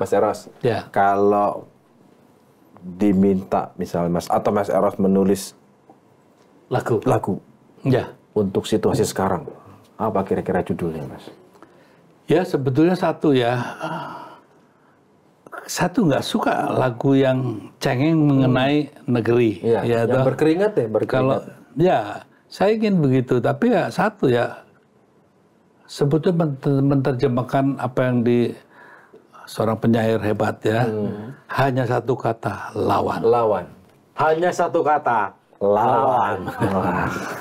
Mas Eros, ya. kalau diminta misalnya Mas atau Mas Eros menulis lagu lagu ya untuk situasi sekarang apa kira-kira judulnya Mas? Ya sebetulnya satu ya satu nggak suka lagu yang cengeng mengenai hmm. negeri ya, ya yang toh. berkeringat ya berkeringat. kalau ya saya ingin begitu tapi ya satu ya sebetulnya menerjemahkan apa yang di seorang penyair hebat ya. Hmm. Hanya satu kata lawan. Lawan. Hanya satu kata lawan. lawan.